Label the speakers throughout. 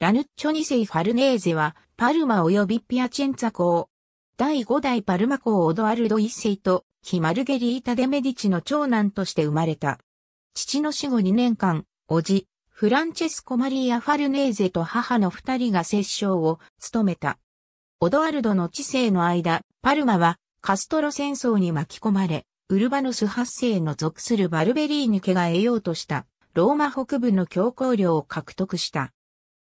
Speaker 1: ラヌッチョ二世ファルネーゼは、パルマ及びピアチェンツァ公。第5代パルマ公オドアルド1世と、ヒマルゲリータ・デ・メディチの長男として生まれた。父の死後2年間、叔父、フランチェスコ・マリア・ファルネーゼと母の二人が摂政を務めた。オドアルドの治世の間、パルマはカストロ戦争に巻き込まれ、ウルバノス発世の属するバルベリーニ家が得ようとしたローマ北部の強行領を獲得した。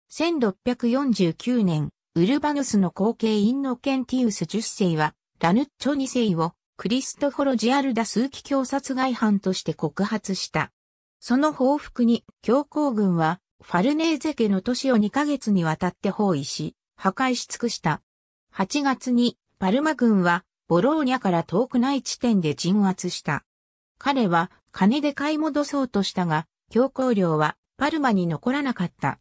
Speaker 1: 1649年、ウルバヌスの後継インノケンティウス10世は、ラヌッチョ2世をクリストフォロジアルダ数奇教殺害犯として告発した。その報復に教皇軍はファルネーゼ家の都市を2ヶ月にわたって包囲し、破壊し尽くした。8月にパルマ軍はボローニャから遠くない地点で鎮圧した。彼は金で買い戻そうとしたが、教皇領はパルマに残らなかった。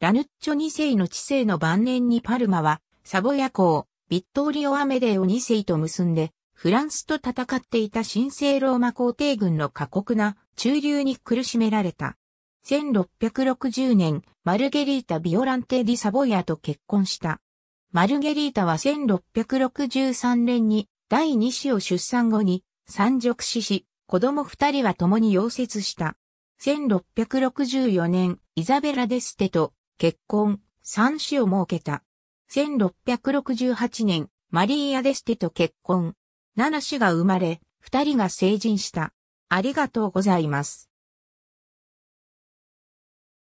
Speaker 1: ラヌッチョ2世の治世の晩年にパルマは、サボヤ公、ビットーリオ・アメデオ2世と結んで、フランスと戦っていた神聖ローマ皇帝軍の過酷な中流に苦しめられた。1660年、マルゲリータ・ビオランテ・ディ・サボヤと結婚した。マルゲリータは1663年に第2子を出産後に産熟死し、子供2人は共に溶接した。1664年、イザベラ・デステと結婚、三子を設けた。1668年、マリーア・デステと結婚。七子が生まれ、二人が成人した。ありがとうござ
Speaker 2: います。